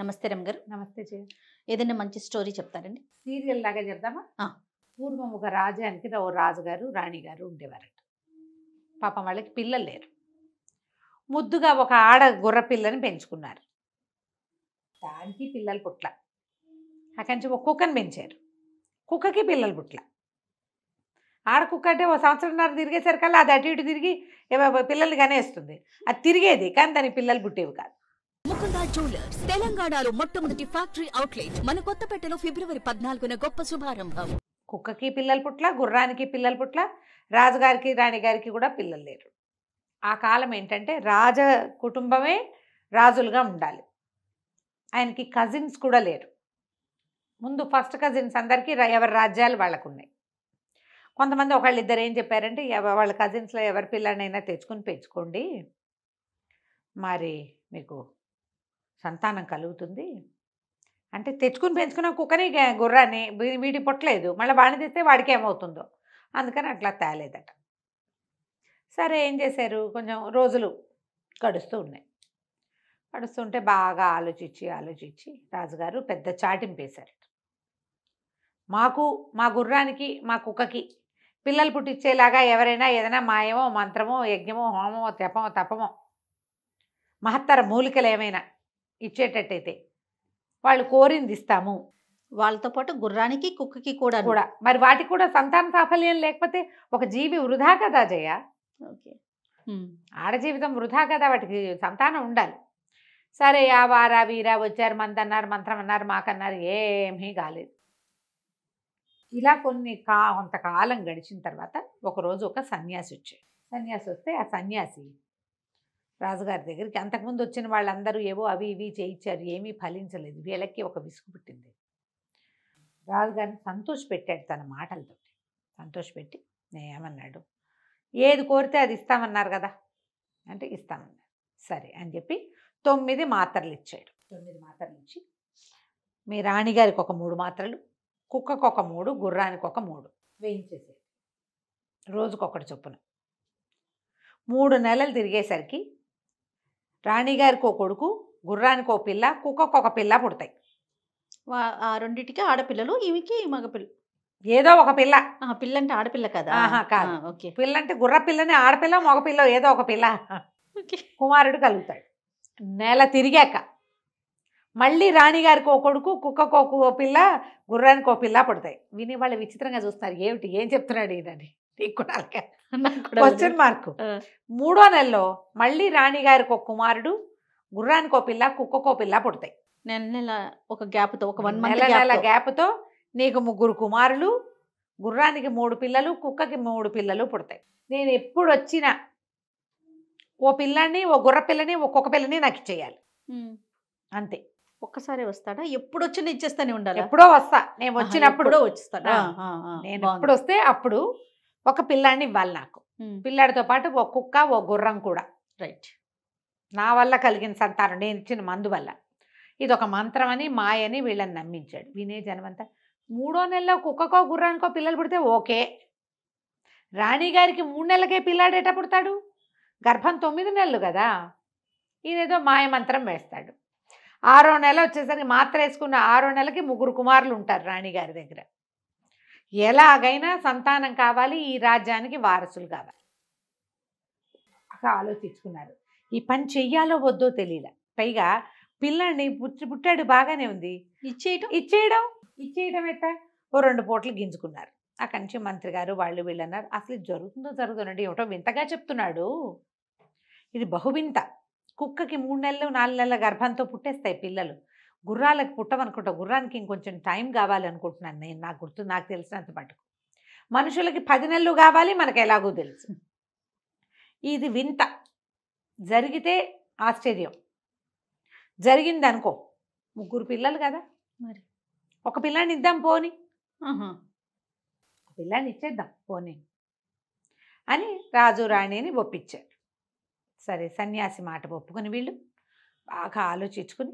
నమస్తే రమ్ గారు నమస్తే జయ ఏదైనా మంచి స్టోరీ చెప్తారండి సీరియల్ లాగా చెప్దామా పూర్వం ఒక రాజానికి ఓ రాజుగారు రాణిగారు ఉండేవారట పాపం వాళ్ళకి పిల్లలు లేరు ముద్దుగా ఒక ఆడ గుర్ర పిల్లని పెంచుకున్నారు దానికి పిల్లలు పుట్ల అక్కడి నుంచి ఒక కుక్కని పెంచారు కుక్కకి పిల్లలు పుట్ల ఆడ కుక్క అంటే ఓ సంవత్సరంన్నర తిరిగేసరికల్లా అది అటు ఇటు తిరిగి పిల్లల్ని కనేస్తుంది అది తిరిగేది కానీ దానికి పిల్లలు పుట్టేవి కాదు ముకుంద జ్యువెలర్స్ తెలంగాణలో మొట్టమొదటి ఫ్యాక్టరీ అవుట్లెట్ మన కొత్తపేటలో ఫిబ్రవరి పద్నాలుగున గొప్ప శుభారంభం కుక్కకి పిల్లలు పుట్ల గుర్రానికి పిల్లలు పుట్ల రాజుగారికి రాణిగారికి కూడా పిల్లలు లేరు ఆ కాలం ఏంటంటే రాజ కుటుంబమే రాజులుగా ఉండాలి ఆయనకి కజిన్స్ కూడా లేరు ముందు ఫస్ట్ కజిన్స్ అందరికీ ఎవరి రాజ్యాలు వాళ్ళకు ఉన్నాయి కొంతమంది ఒకళ్ళిద్దరు ఏం చెప్పారంటే వాళ్ళ కజిన్స్లో ఎవరి పిల్లనైనా తెచ్చుకొని పెంచుకోండి మరి మీకు సంతానం కలుగుతుంది అంటే తెచ్చుకుని పెంచుకున్న కుక్కని గుర్రాన్ని వీడి పుట్టలేదు మళ్ళీ వాడిని తెస్తే వాడికి ఏమవుతుందో అందుకని అట్లా తేలేదట సరే ఏం చేశారు కొంచెం రోజులు గడుస్తూ ఉన్నాయి గడుస్తుంటే బాగా ఆలోచించి ఆలోచించి రాజుగారు పెద్ద చాటింపేశారట మాకు మా గుర్రానికి మా కుక్కకి పిల్లలు పుట్టించేలాగా ఎవరైనా ఏదైనా మాయమో మంత్రమో యజ్ఞమో హోమమో తెపమో తపమో మహత్తర మూలికలు ఏమైనా ఇచ్చేటట్టయితే వాళ్ళు కోరింది ఇస్తాము వాళ్ళతో పాటు గుర్రానికి కుక్కకి కూడా కూడా మరి వాటికి కూడా సంతాన సాఫల్యం లేకపోతే ఒక జీవి వృధా కదా జయ ఓకే ఆడ జీవితం వృధా కదా వాటికి సంతానం ఉండాలి సరే ఆ వారా వీరా వచ్చారు మందన్నారు మంత్రం అన్నారు మాకన్నారు ఏమీ కాలేదు ఇలా కొన్ని కా కొంతకాలం గడిచిన తర్వాత ఒకరోజు ఒక సన్యాసి వచ్చాడు సన్యాసి వస్తే ఆ సన్యాసి రాజుగారి దగ్గరికి అంతకుముందు వచ్చిన వాళ్ళందరూ ఏవో అవి ఇవి చేయించారు ఏమీ ఫలించలేదు వీళ్ళకి ఒక విసుగు పుట్టింది రాజుగారిని సంతోషపెట్టాడు తన మాటలతో సంతోషపెట్టి ఏమన్నాడు ఏది కోరితే అది ఇస్తామన్నారు కదా అంటే ఇస్తామన్నారు సరే అని చెప్పి తొమ్మిది మాత్రలు ఇచ్చాడు తొమ్మిది మాత్రలు ఇచ్చి మీ రాణిగారికి ఒక మూడు మాత్రలు కుక్కకు ఒక మూడు గుర్రానికి ఒక మూడు వేయించేసేది రోజుకొకటి చొప్పున మూడు నెలలు తిరిగేసరికి రాణిగారికి ఒక కొడుకు గుర్రానికి ఒక పిల్ల కుక్కకు ఒక పిల్ల పుడతాయి వా- ఆ రెండింటికి ఆడపిల్లలు ఈమెకి మగపిల్ల ఏదో ఒక పిల్ల ఆ, పిల్ల అంటే ఆడపిల్ల కదా ఓకే పిల్ల అంటే గుర్ర పిల్లని ఆడపిల్ల మగపిల్ల ఏదో ఒక పిల్ల కుమారుడు కలుగుతాడు నెల తిరిగాక మళ్ళీ రాణిగారికి ఒక కొడుకు కుక్కకు ఒక ఓ పిల్ల గుర్రానికి ఒక పిల్ల పుడతాయి విని వాళ్ళు విచిత్రంగా చూస్తారు ఏమిటి ఏం చెప్తున్నాడు ఈయనని నీకు క్వశ్చన్ మార్క్ మూడో నెలలో మళ్ళీ రాణి గారికి ఒక కుమారుడు గుర్రానికి ఒక పిల్ల కుక్కకో పిల్ల పుడతాయి నెల నెల ఒక గ్యాప్తో ఒక వన్ నెల నెల గ్యాప్తో నీకు ముగ్గురు కుమారులు గుర్రానికి మూడు పిల్లలు కుక్కకి మూడు పిల్లలు పుడతాయి నేను ఎప్పుడు వచ్చిన ఓ పిల్లని ఓ గుర్ర పిల్లని ఒక్కొక్క పిల్లని నాకు ఇచ్చేయాలి అంతే ఒక్కసారి వస్తాడా ఎప్పుడు వచ్చి ఇచ్చేస్తానే ఉండాలి ఎప్పుడో వస్తా నేను వచ్చినప్పుడు వచ్చిస్తాడా నేను ఎప్పుడు వస్తే అప్పుడు ఒక పిల్లాడిని ఇవ్వాలి నాకు పిల్లాడితో పాటు ఒక కుక్క ఓ గుర్రం కూడా రైట్ నా వల్ల కలిగిన సంతానం నేను ఇచ్చిన మందు వల్ల ఇది ఒక మంత్రం అని మాయని వీళ్ళని నమ్మించాడు వినే జనమంతా మూడో నెలలో కుక్కకో గుర్రానికో పిల్లలు పుడితే ఓకే రాణిగారికి మూడు నెలలకే పిల్లాడు పుడతాడు గర్భం తొమ్మిది నెలలు కదా మాయ మంత్రం వేస్తాడు ఆరో నెల వచ్చేసరికి మాత్ర వేసుకున్న ఆరో నెలకి ముగ్గురు కుమారులు ఉంటారు రాణిగారి దగ్గర ఎలాగైనా సంతానం కావాలి ఈ రాజ్యానికి వారసులు కావాలి ఆలోచించుకున్నారు ఈ పని చెయ్యాలో వద్దో తెలియలే పైగా పిల్లాడిని పుట్టి పుట్టాడు బాగానే ఉంది ఇచ్చేయటం ఇచ్చేయడం ఇచ్చేయడం ఎట్ట ఓ రెండు పోట్లు గింజుకున్నారు అక్కడి నుంచి మంత్రి గారు వాళ్ళు వీళ్ళన్నారు అసలు జరుగుతుందో జరుగుతుందండి ఏమిటో వింతగా చెప్తున్నాడు ఇది బహువింత కుక్కకి మూడు నెలలు నాలుగు నెలల గర్భంతో పుట్టేస్తాయి పిల్లలు గుర్రాలకు పుట్టమనుకుంటా గుర్రానికి ఇంకొంచెం టైం కావాలి అనుకుంటున్నాను నేను నాకు గుర్తు నాకు తెలిసినంత మటుకు మనుషులకి పది నెలలు కావాలి మనకు ఎలాగో తెలుసు ఇది వింత జరిగితే ఆశ్చర్యం జరిగింది అనుకో ముగ్గురు పిల్లలు కదా మరి ఒక పిల్లాన్ని ఇద్దాం పోని పిల్లాన్ని ఇచ్చేద్దాం పోనీ అని రాజు రాణిని ఒప్పించారు సరే సన్యాసి మాట ఒప్పుకుని వీళ్ళు బాగా ఆలోచించుకుని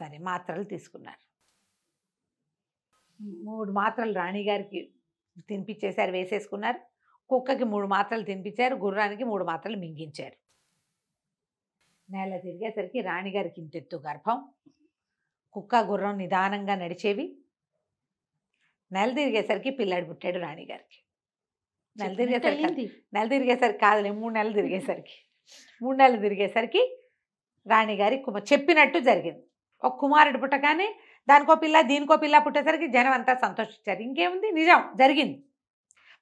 సరే మాత్రలు తీసుకున్నారు మూడు మాత్రలు రాణిగారికి తినిపించేశారు వేసేసుకున్నారు కుక్కకి మూడు మాత్రలు తినిపించారు గుర్రానికి మూడు మాత్రలు మింగించారు నేల తిరిగేసరికి రాణిగారికి ఇంతెత్తు గర్భం కుక్క గుర్రం నిదానంగా నడిచేవి నెల తిరిగేసరికి పిల్లాడు పుట్టాడు రాణిగారికి నెల తిరిగేసరికి నెల తిరిగేసరికి కాదులే మూడు నెలలు తిరిగేసరికి మూడు నెలలు తిరిగేసరికి రాణిగారి చెప్పినట్టు జరిగింది ఒక కుమారుడు పుట్టగానే దానికో పిల్ల దీనికో పిల్ల పుట్టేసరికి జనం అంతా సంతోషించారు ఇంకేముంది నిజం జరిగింది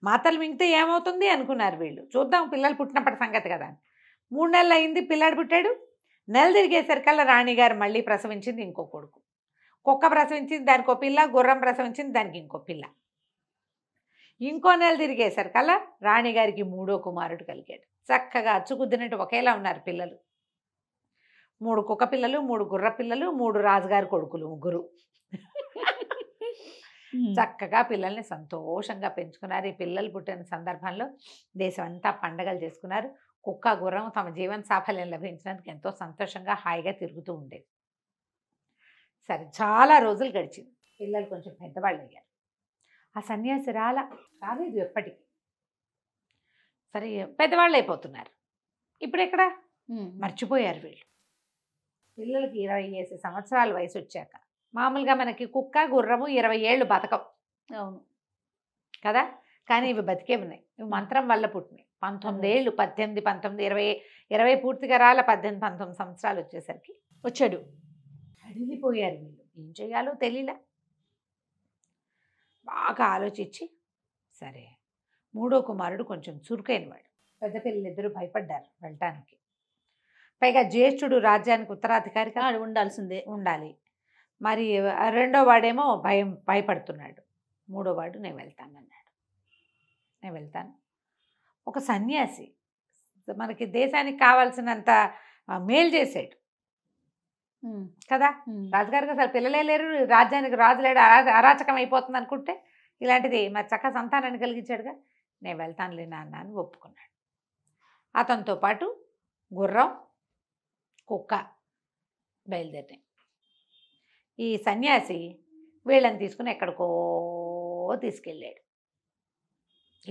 మాతలు మింగితే ఏమవుతుంది అనుకున్నారు వీళ్ళు చూద్దాం పిల్లలు పుట్టినప్పటి సంగతి కదా మూడు నెలలు అయింది పిల్లాడు పుట్టాడు నెల తిరిగేసరికల్లా రాణిగారు మళ్ళీ ప్రసవించింది ఇంకో కొడుకు కుక్క ప్రసవించింది దానికో పిల్ల గుర్రం ప్రసవించింది దానికి ఇంకో పిల్ల ఇంకో నెల తిరిగేసరికల్లా రాణిగారికి మూడో కుమారుడు కలిగాడు చక్కగా అచ్చుకుద్దినట్టు ఒకేలా ఉన్నారు పిల్లలు మూడు కుక్క పిల్లలు మూడు గుర్ర పిల్లలు మూడు రాజుగారి కొడుకులు ముగ్గురు చక్కగా పిల్లల్ని సంతోషంగా పెంచుకున్నారు ఈ పిల్లలు పుట్టిన సందర్భంలో దేశం అంతా పండగలు చేసుకున్నారు కుక్క గుర్రం తమ జీవన సాఫల్యం లభించినందుకు ఎంతో సంతోషంగా హాయిగా తిరుగుతూ ఉండేది సరే చాలా రోజులు గడిచింది పిల్లలు కొంచెం పెద్దవాళ్ళు అయ్యారు ఆ సన్యాసి రాల రాలేదు ఎప్పటికీ సరే పెద్దవాళ్ళు అయిపోతున్నారు ఇప్పుడు ఎక్కడ మర్చిపోయారు వీళ్ళు పిల్లలకి ఇరవై వేసి సంవత్సరాల వయసు వచ్చాక మామూలుగా మనకి కుక్క గుర్రము ఇరవై ఏళ్ళు బతకవు అవును కదా కానీ ఇవి బతికే ఉన్నాయి ఇవి మంత్రం వల్ల పుట్టినాయి పంతొమ్మిది ఏళ్ళు పద్దెనిమిది పంతొమ్మిది ఇరవై ఇరవై పూర్తిగా రాల పద్దెనిమిది పంతొమ్మిది సంవత్సరాలు వచ్చేసరికి వచ్చాడు అడిగిపోయారు వీళ్ళు ఏం చేయాలో తెలియలే బాగా ఆలోచించి సరే మూడో కుమారుడు కొంచెం వాడు పెద్ద ఇద్దరు భయపడ్డారు వెళ్ళటానికి పైగా జ్యేష్ఠుడు రాజ్యానికి ఉత్తరాధికారిగా ఉండాల్సిందే ఉండాలి మరి రెండో వాడేమో భయం భయపడుతున్నాడు మూడో వాడు నేను వెళ్తాను అన్నాడు నేను వెళ్తాను ఒక సన్యాసి మనకి దేశానికి కావాల్సినంత మేలు చేసాడు కదా రాజుగారికి అసలు పిల్లలే లేరు రాజ్యానికి రాజులేడు అరాచకం అయిపోతుంది అనుకుంటే ఇలాంటిది మరి చక్క సంతానాన్ని కలిగించాడుగా నేను వెళ్తానులే నాన్న అని ఒప్పుకున్నాడు అతనితో పాటు గుర్రం కుక్క బయలుదేరినాయి ఈ సన్యాసి వీళ్ళని తీసుకుని ఎక్కడికో తీసుకెళ్ళాడు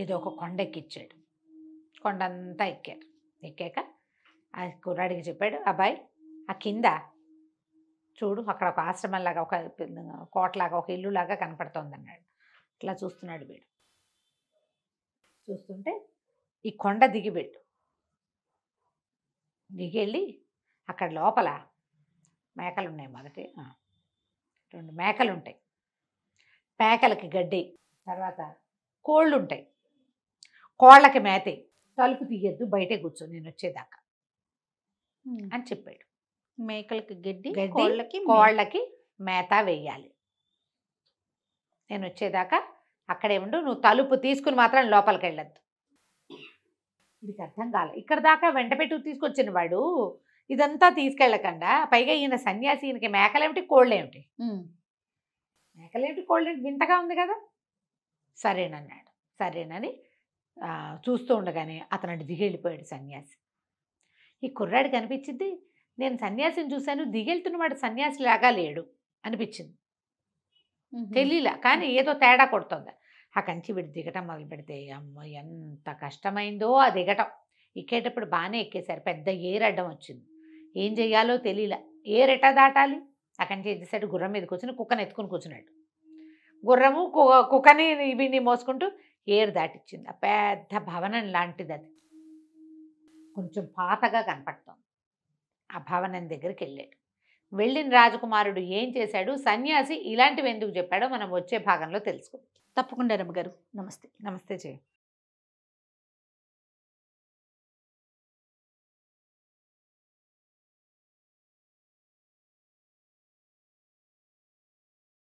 ఏదో ఒక కొండ ఎక్కిచ్చాడు అంతా ఎక్కారు ఎక్కాక ఆ కుర్రాడికి చెప్పాడు అబ్బాయి ఆ కింద చూడు అక్కడ ఒక ఆశ్రమంలాగా ఒక కోటలాగా ఒక ఇల్లులాగా కనపడుతోంది అన్నాడు ఇట్లా చూస్తున్నాడు వీడు చూస్తుంటే ఈ కొండ దిగిపెట్టు దిగి వెళ్ళి అక్కడ లోపల మేకలు ఉన్నాయి మొదటి రెండు మేకలు ఉంటాయి మేకలకి గడ్డి తర్వాత కోళ్ళు ఉంటాయి కోళ్ళకి మేతే తలుపు తీయద్దు బయటే కూర్చో నేను వచ్చేదాకా అని చెప్పాడు మేకలకి గడ్డి కోళ్ళకి కోళ్ళకి మేత వేయాలి నేను వచ్చేదాకా అక్కడే ఉండు నువ్వు తలుపు తీసుకుని మాత్రం లోపలికి వెళ్ళద్దు ఇది అర్థం కాలే ఇక్కడ దాకా వెంట పెట్టుకు తీసుకొచ్చిన వాడు ఇదంతా తీసుకెళ్ళకుండా పైగా ఈయన సన్యాసి ఈయనకి మేకలేమిటి కోళ్ళేమిటి మేకలేమిటి కోళ్ళేమిటి వింతగా ఉంది కదా సరేనన్నాడు సరేనని చూస్తూ ఉండగానే అతను దిగి వెళ్ళిపోయాడు సన్యాసి ఈ కుర్రాడు కనిపించింది నేను సన్యాసిని చూశాను దిగెళ్తున్నవాడు సన్యాసి లాగా లేడు అనిపించింది తెలియలా కానీ ఏదో తేడా కొడుతుంది ఆ కంచి విడి దిగటం మొదలు పెడితే అమ్మ ఎంత కష్టమైందో ఆ దిగటం ఎక్కేటప్పుడు బాగానే ఎక్కేశారు పెద్ద ఏరడ్డం వచ్చింది ఏం చెయ్యాలో తెలియలే ఏ రెట దాటాలి అక్కడి నుంచి ఏం గుర్రం మీద కూర్చుని కుక్కను ఎత్తుకుని కూర్చున్నాడు గుర్రము కుక్కని వీడిని మోసుకుంటూ ఏరు దాటిచ్చింది ఆ పెద్ద భవనం లాంటిది అది కొంచెం పాతగా కనపడుతుంది ఆ భవనం దగ్గరికి వెళ్ళాడు వెళ్ళిన రాజకుమారుడు ఏం చేశాడు సన్యాసి ఇలాంటివి ఎందుకు చెప్పాడో మనం వచ్చే భాగంలో తెలుసుకుందాం తప్పకుండా రమ్మగారు నమస్తే నమస్తే చేయండి